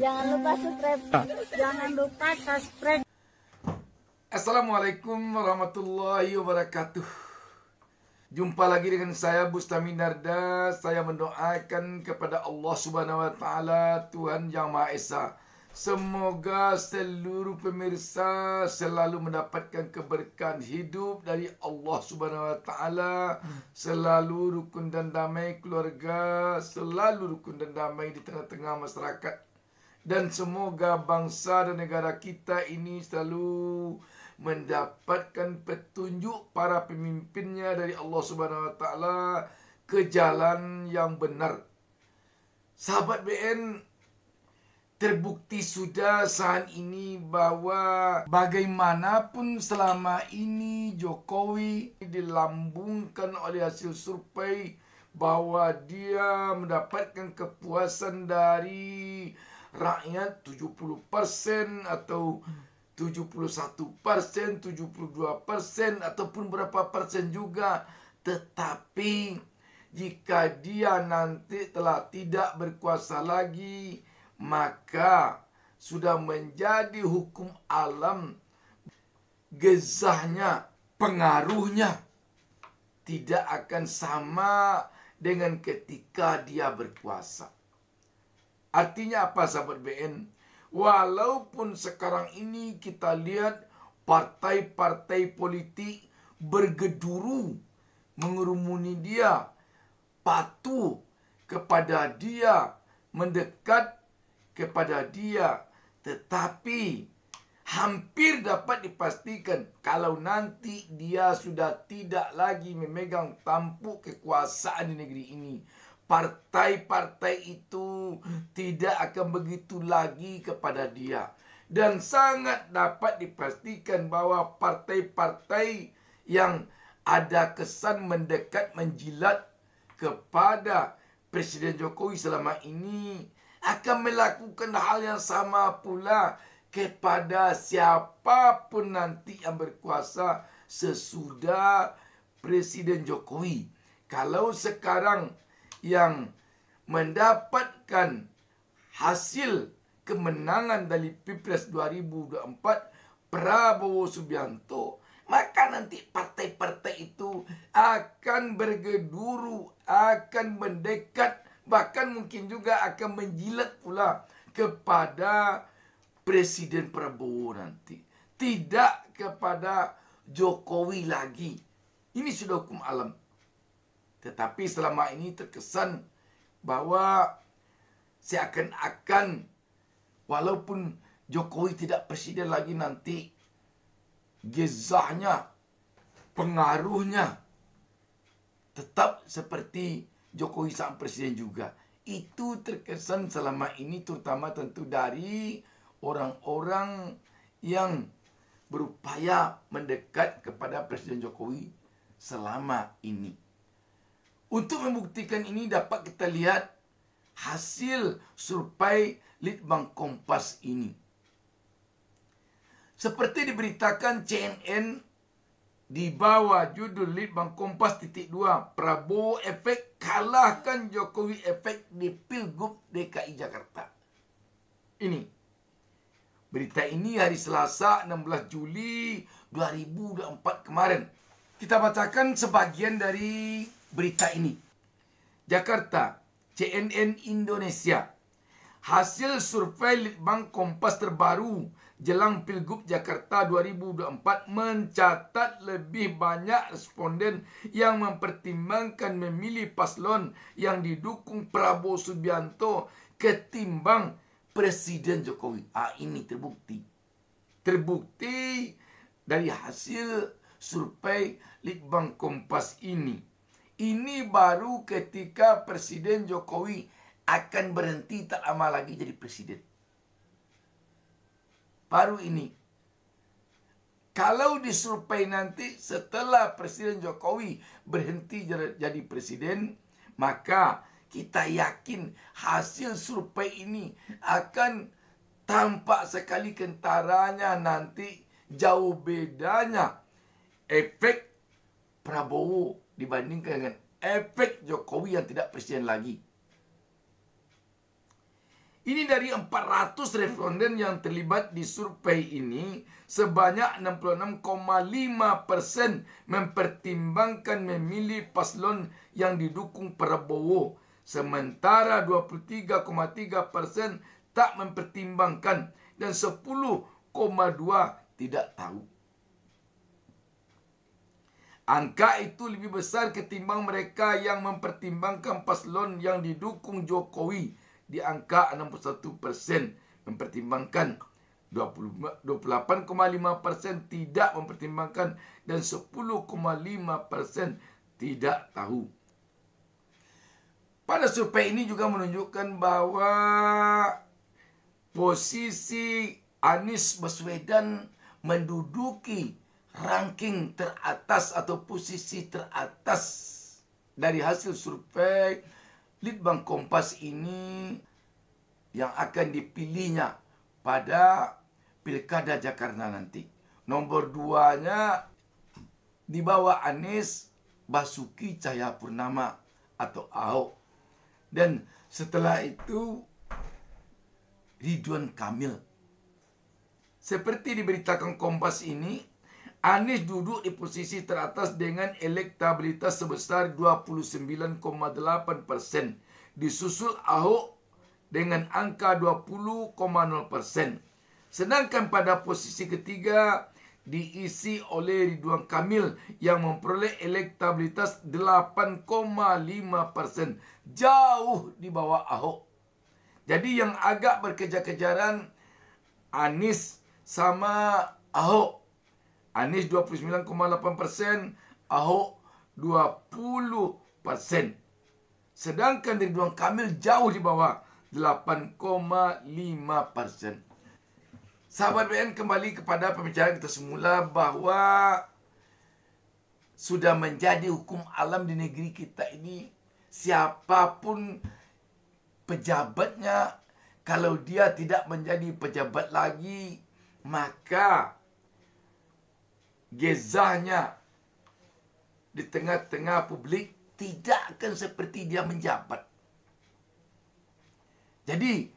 Jangan lupa subscribe. Ah. Jangan lupa subscribe. Assalamualaikum warahmatullahi wabarakatuh. Jumpa lagi dengan saya Bustami Narda. Saya mendoakan kepada Allah Subhanahu wa taala Tuhan Yang Maha Esa. Semoga seluruh pemirsa selalu mendapatkan keberkahan hidup dari Allah Subhanahu Wa Taala, selalu rukun dan damai keluarga, selalu rukun dan damai di tengah-tengah masyarakat dan semoga bangsa dan negara kita ini selalu mendapatkan petunjuk para pemimpinnya dari Allah Subhanahu wa taala ke jalan yang benar. Sahabat BN terbukti sudah saat ini bahwa bagaimanapun selama ini Jokowi dilambungkan oleh hasil survei bahwa dia mendapatkan kepuasan dari rakyat 70% atau 71 persen, 72 persen, ataupun berapa persen juga. Tetapi jika dia nanti telah tidak berkuasa lagi, maka sudah menjadi hukum alam gezahnya, pengaruhnya tidak akan sama dengan ketika dia berkuasa. Artinya apa sahabat BN? Walaupun sekarang ini kita lihat partai-partai politik bergeduru mengerumuni dia, patuh kepada dia, mendekat kepada dia. Tetapi hampir dapat dipastikan kalau nanti dia sudah tidak lagi memegang tampuk kekuasaan di negeri ini partai-partai itu tidak akan begitu lagi kepada dia. Dan sangat dapat dipastikan bahwa partai-partai yang ada kesan mendekat menjilat kepada Presiden Jokowi selama ini akan melakukan hal yang sama pula kepada siapapun nanti yang berkuasa sesudah Presiden Jokowi. Kalau sekarang yang mendapatkan hasil kemenangan dari Pilpres 2024 Prabowo Subianto maka nanti partai-partai itu akan bergeduru, akan mendekat, bahkan mungkin juga akan menjilat pula kepada Presiden Prabowo nanti. Tidak kepada Jokowi lagi. Ini sudah hukum alam. Tetapi selama ini terkesan bahwa seakan-akan walaupun Jokowi tidak presiden lagi nanti gezahnya, pengaruhnya tetap seperti Jokowi sang presiden juga. Itu terkesan selama ini terutama tentu dari orang-orang yang berupaya mendekat kepada Presiden Jokowi selama ini. Untuk membuktikan ini dapat kita lihat hasil survei Litbang Kompas ini. Seperti diberitakan CNN di bawah judul Litbang Kompas titik 2 Prabowo efek kalahkan Jokowi efek di Pilgub DKI Jakarta. Ini berita ini hari Selasa 16 Juli 2004 kemarin. Kita bacakan sebagian dari berita ini. Jakarta, CNN Indonesia. Hasil survei Litbang Kompas terbaru jelang Pilgub Jakarta 2024 mencatat lebih banyak responden yang mempertimbangkan memilih paslon yang didukung Prabowo Subianto ketimbang Presiden Jokowi. Ah, ini terbukti. Terbukti dari hasil survei Litbang Kompas ini. Ini baru ketika Presiden Jokowi akan berhenti tak lama lagi jadi presiden. Baru ini. Kalau disurvei nanti setelah Presiden Jokowi berhenti jadi presiden, maka kita yakin hasil survei ini akan tampak sekali kentaranya nanti jauh bedanya efek Prabowo dibandingkan dengan efek Jokowi yang tidak presiden lagi. Ini dari 400 responden yang terlibat di survei ini, sebanyak 66,5 persen mempertimbangkan memilih paslon yang didukung Prabowo. Sementara 23,3 persen tak mempertimbangkan dan 10,2 tidak tahu. Angka itu lebih besar ketimbang mereka yang mempertimbangkan paslon yang didukung Jokowi di angka 61 persen mempertimbangkan 28,5 persen tidak mempertimbangkan dan 10,5 persen tidak tahu. Pada survei ini juga menunjukkan bahwa posisi Anies Baswedan menduduki ranking teratas atau posisi teratas dari hasil survei Litbang Kompas ini yang akan dipilihnya pada Pilkada Jakarta nanti. Nomor duanya di bawah Anies Basuki Cahayapurnama atau AHOK. Dan setelah itu Ridwan Kamil. Seperti diberitakan Kompas ini, Anies duduk di posisi teratas dengan elektabilitas sebesar 29,8 persen. Disusul Ahok dengan angka 20,0 persen. Sedangkan pada posisi ketiga diisi oleh Ridwan Kamil yang memperoleh elektabilitas 8,5 persen. Jauh di bawah Ahok. Jadi yang agak berkejar-kejaran Anies sama Ahok Anies 29,8 persen, Ahok 20 persen. Sedangkan Ridwan Kamil jauh di bawah 8,5 persen. Sahabat BN kembali kepada pembicaraan kita semula bahwa sudah menjadi hukum alam di negeri kita ini siapapun pejabatnya kalau dia tidak menjadi pejabat lagi maka gezahnya di tengah-tengah publik tidak akan seperti dia menjabat. Jadi,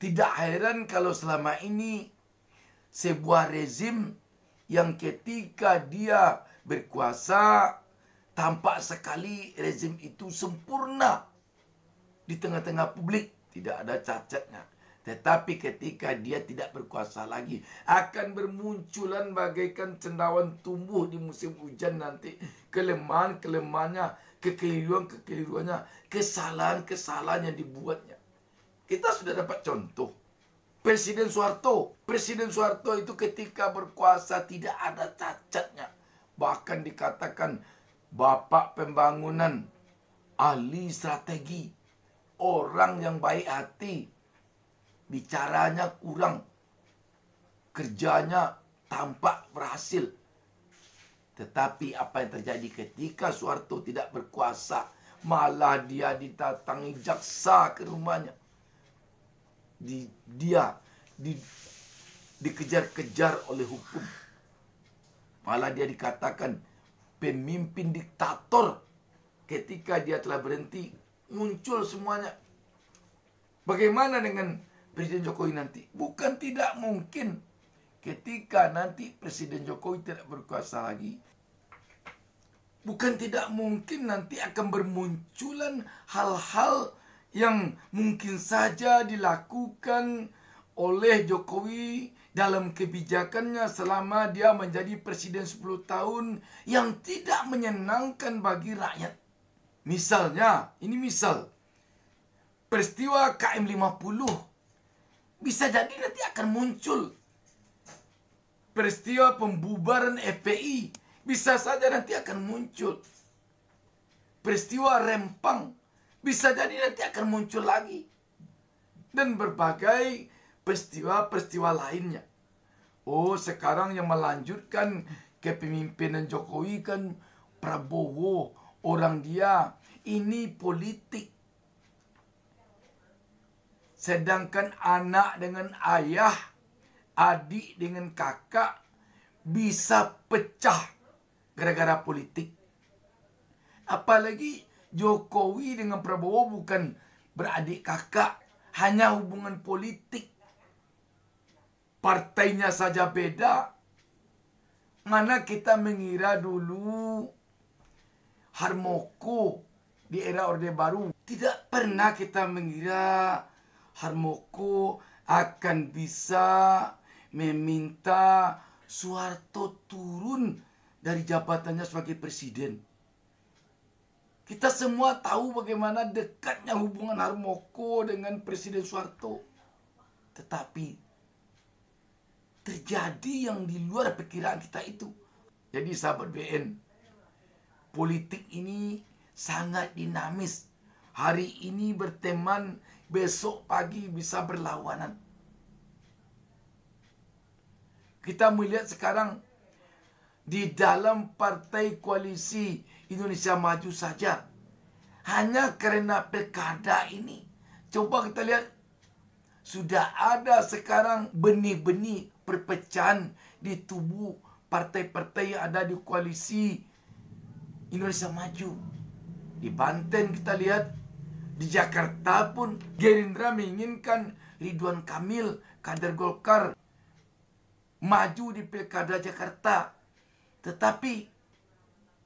tidak heran kalau selama ini sebuah rezim yang ketika dia berkuasa tampak sekali rezim itu sempurna di tengah-tengah publik, tidak ada cacatnya. Tetapi ketika dia tidak berkuasa lagi Akan bermunculan bagaikan cendawan tumbuh di musim hujan nanti Kelemahan-kelemahannya, kekeliruan-kekeliruannya Kesalahan-kesalahan yang dibuatnya Kita sudah dapat contoh Presiden Soeharto Presiden Soeharto itu ketika berkuasa tidak ada cacatnya Bahkan dikatakan Bapak pembangunan Ahli strategi Orang yang baik hati bicaranya kurang, kerjanya tampak berhasil. Tetapi apa yang terjadi ketika Soeharto tidak berkuasa, malah dia ditatangi jaksa ke rumahnya. Di, dia di, dikejar-kejar oleh hukum. Malah dia dikatakan pemimpin diktator ketika dia telah berhenti muncul semuanya. Bagaimana dengan Presiden Jokowi nanti. Bukan tidak mungkin ketika nanti Presiden Jokowi tidak berkuasa lagi. Bukan tidak mungkin nanti akan bermunculan hal-hal yang mungkin saja dilakukan oleh Jokowi dalam kebijakannya selama dia menjadi presiden 10 tahun yang tidak menyenangkan bagi rakyat. Misalnya, ini misal, peristiwa KM 50 bisa jadi nanti akan muncul peristiwa pembubaran FPI bisa saja nanti akan muncul peristiwa rempang bisa jadi nanti akan muncul lagi dan berbagai peristiwa-peristiwa lainnya oh sekarang yang melanjutkan kepemimpinan Jokowi kan Prabowo orang dia ini politik Sedangkan anak dengan ayah, adik dengan kakak bisa pecah gara-gara politik. Apalagi Jokowi dengan Prabowo bukan beradik kakak, hanya hubungan politik. Partainya saja beda. Mana kita mengira dulu Harmoko di era Orde Baru tidak pernah kita mengira Harmoko akan bisa meminta Soeharto turun dari jabatannya sebagai presiden. Kita semua tahu bagaimana dekatnya hubungan Harmoko dengan Presiden Soeharto. Tetapi terjadi yang di luar perkiraan kita itu. Jadi sahabat BN, politik ini sangat dinamis. Hari ini berteman besok pagi bisa berlawanan. Kita melihat sekarang di dalam partai koalisi Indonesia Maju saja hanya karena pilkada ini. Coba kita lihat sudah ada sekarang benih-benih perpecahan di tubuh partai-partai yang ada di koalisi Indonesia Maju. Di Banten kita lihat di Jakarta pun Gerindra menginginkan Ridwan Kamil, kader Golkar, maju di Pilkada Jakarta. Tetapi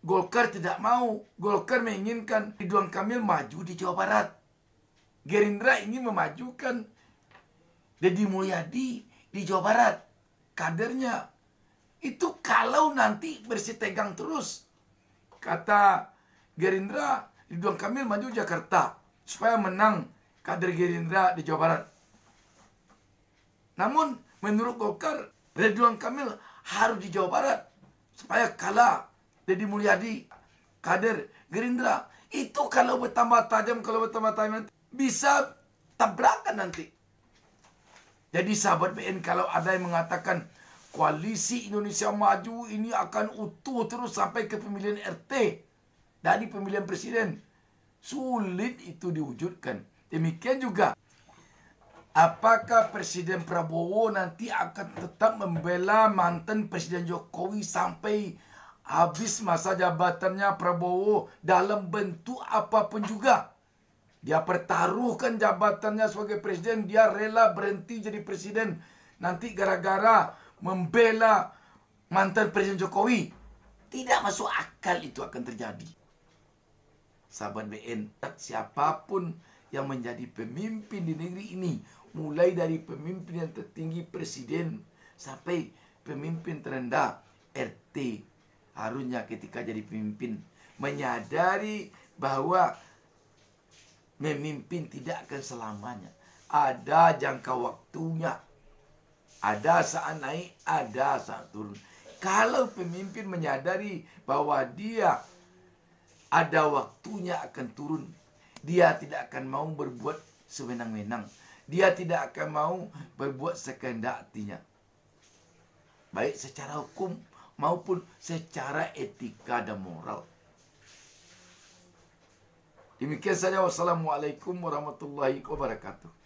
Golkar tidak mau. Golkar menginginkan Ridwan Kamil maju di Jawa Barat. Gerindra ingin memajukan Deddy Mulyadi di Jawa Barat. Kadernya itu kalau nanti bersih tegang terus. Kata Gerindra, Ridwan Kamil maju Jakarta supaya menang kader Gerindra di Jawa Barat. Namun menurut Golkar Ridwan Kamil harus di Jawa Barat supaya kalah Deddy Mulyadi kader Gerindra itu kalau bertambah tajam kalau bertambah tajam bisa tabrakan nanti. Jadi sahabat BN kalau ada yang mengatakan koalisi Indonesia Maju ini akan utuh terus sampai ke pemilihan RT dari pemilihan presiden Sulit itu diwujudkan. Demikian juga, apakah Presiden Prabowo nanti akan tetap membela mantan Presiden Jokowi sampai habis masa jabatannya Prabowo dalam bentuk apapun juga? Dia pertaruhkan jabatannya sebagai presiden, dia rela berhenti jadi presiden. Nanti gara-gara membela mantan Presiden Jokowi. Tidak masuk akal itu akan terjadi. Sahabat BN, siapapun yang menjadi pemimpin di negeri ini, mulai dari pemimpin yang tertinggi presiden sampai pemimpin terendah RT, harusnya ketika jadi pemimpin menyadari bahwa memimpin tidak akan selamanya. Ada jangka waktunya. Ada saat naik, ada saat turun. Kalau pemimpin menyadari bahwa dia ada waktunya akan turun. Dia tidak akan mau berbuat sewenang-wenang. Dia tidak akan mau berbuat sekehendak hatinya. Baik secara hukum maupun secara etika dan moral. Demikian saja wassalamualaikum warahmatullahi wabarakatuh.